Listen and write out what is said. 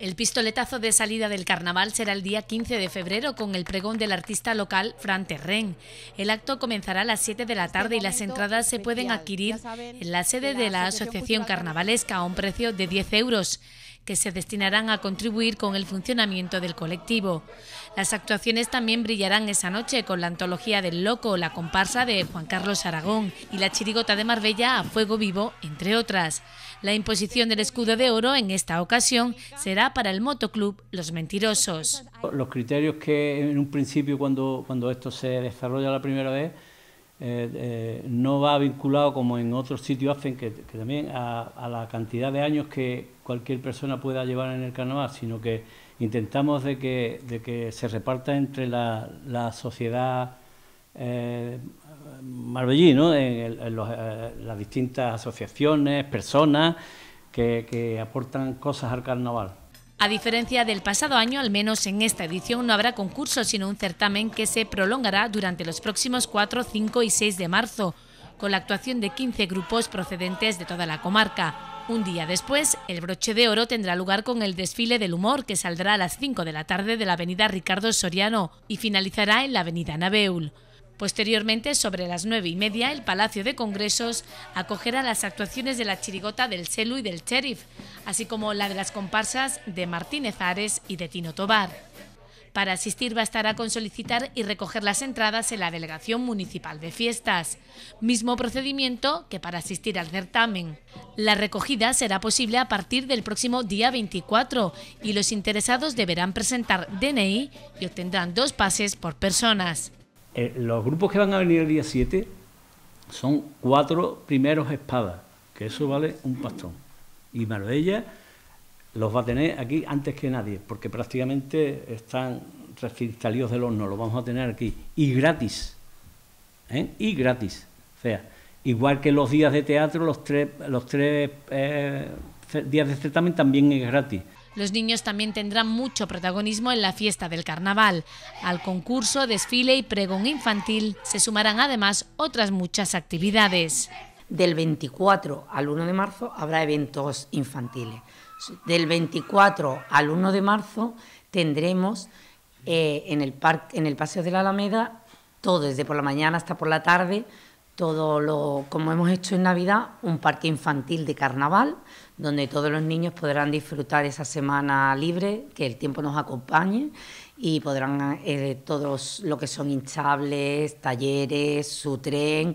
El pistoletazo de salida del carnaval será el día 15 de febrero con el pregón del artista local Fran Terren. El acto comenzará a las 7 de la este tarde y las entradas se pueden adquirir en la sede de la Asociación Carnavalesca a un precio de 10 euros que se destinarán a contribuir con el funcionamiento del colectivo. Las actuaciones también brillarán esa noche con la antología del Loco, la comparsa de Juan Carlos Aragón y la chirigota de Marbella a fuego vivo, entre otras. La imposición del escudo de oro en esta ocasión será para el motoclub Los Mentirosos. Los criterios que en un principio cuando, cuando esto se desarrolla la primera vez eh, eh, no va vinculado como en otros sitios hacen, que, también a, a, la cantidad de años que cualquier persona pueda llevar en el carnaval, sino que intentamos de que, se reparta entre la, sociedad eh, marbellí, ¿no? Eh, las distintas asociaciones, personas que, que aportan cosas al carnaval. A diferencia del pasado año, al menos en esta edición no habrá concurso, sino un certamen que se prolongará durante los próximos 4, 5 y 6 de marzo, con la actuación de 15 grupos procedentes de toda la comarca. Un día después, el broche de oro tendrá lugar con el desfile del humor que saldrá a las 5 de la tarde de la avenida Ricardo Soriano y finalizará en la avenida Nabeul. Posteriormente, sobre las nueve y media, el Palacio de Congresos acogerá las actuaciones de la chirigota del Celu y del Sheriff, así como la de las comparsas de Martínez Ares y de Tino Tobar. Para asistir bastará con solicitar y recoger las entradas en la Delegación Municipal de Fiestas, mismo procedimiento que para asistir al certamen. La recogida será posible a partir del próximo día 24 y los interesados deberán presentar DNI y obtendrán dos pases por personas. Eh, los grupos que van a venir el día 7 son cuatro primeros espadas, que eso vale un pastón. Y Marbella los va a tener aquí antes que nadie, porque prácticamente están recién del horno, los vamos a tener aquí, y gratis, ¿eh? y gratis. O sea, igual que los días de teatro, los tres, los tres eh, días de certamen también es gratis. Los niños también tendrán mucho protagonismo en la fiesta del carnaval. Al concurso, desfile y pregón infantil se sumarán además otras muchas actividades. Del 24 al 1 de marzo habrá eventos infantiles. Del 24 al 1 de marzo tendremos eh, en, el parque, en el Paseo de la Alameda, todo desde por la mañana hasta por la tarde, todo lo, como hemos hecho en Navidad, un parque infantil de carnaval, donde todos los niños podrán disfrutar esa semana libre, que el tiempo nos acompañe y podrán eh, todos lo que son hinchables, talleres, su tren,